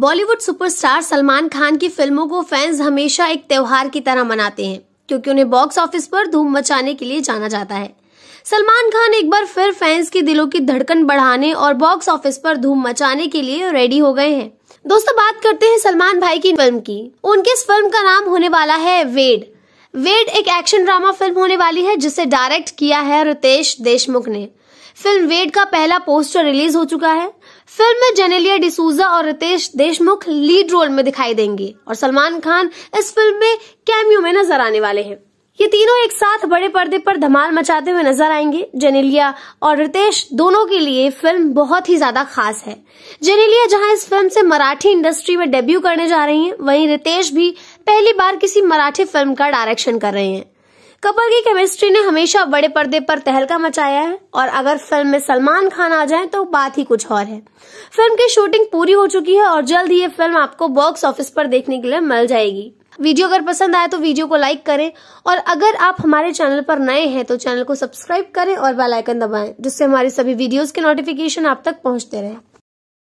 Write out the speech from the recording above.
Bollywood superstar Salman Khan की फिल्मों को फैंस हमेशा एक त्योहार की तरह मनाते हैं क्योंकि उन्हें बॉक्स ऑफिस पर धूम मचाने के लिए जाना जाता है सलमान खान एक बार फिर फैंस के दिलों की धड़कन बढ़ाने और बॉक्स ऑफिस पर धूम मचाने के लिए रेडी हो गए हैं दोस्तों बात करते हैं सलमान भाई की फिल्म की उनके इस फिल्म का नाम होने वाला है वेड वेड एक एक्शन ड्रामा फिल्म होने वाली है जिसे डायरेक्ट किया है रितेश देशमुख ने फिल्म वेड का पहला पोस्टर रिलीज हो चुका है फिल्म में जेनेलिया डिसूजा और रितेश देशमुख लीड रोल में दिखाई देंगे और सलमान खान इस फिल्म में कैमियो में नजर आने वाले हैं ये तीनों एक साथ बड़े पर्दे पर धमाल मचाते हुए नजर आएंगे जेनेलिया और रितेश दोनों के लिए फिल्म बहुत ही ज्यादा खास है जेनेलिया जहां इस फिल्म से मराठी इंडस्ट्री में डेब्यू करने जा रही हैं, वहीं रितेश भी पहली बार किसी मराठी फिल्म का डायरेक्शन कर रहे हैं कपल की केमिस्ट्री ने हमेशा बड़े पर्दे पर तहलका मचाया है और अगर फिल्म में सलमान खान आ जाए तो बात ही कुछ और है फिल्म की शूटिंग पूरी हो चुकी है और जल्द ये फिल्म आपको बॉक्स ऑफिस पर देखने के लिए मिल जाएगी वीडियो अगर पसंद आए तो वीडियो को लाइक करें और अगर आप हमारे चैनल पर नए हैं तो चैनल को सब्सक्राइब करें और बेल आइकन दबाएं जिससे हमारी सभी वीडियोस के नोटिफिकेशन आप तक पहुंचते रहें